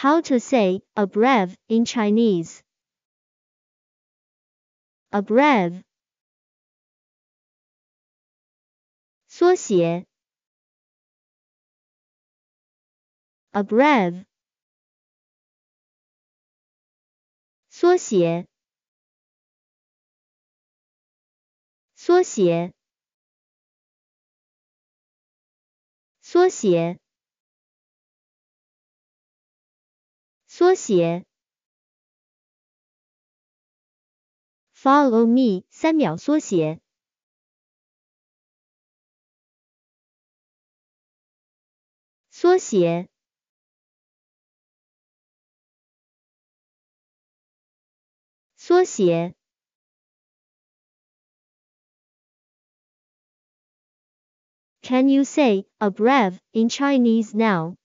How to say a breath in Chinese. A brave. 缩写 a brave 缩写缩写缩写缩写。Follow me 三秒缩写。缩写。缩写。Can you say a abrev in Chinese now?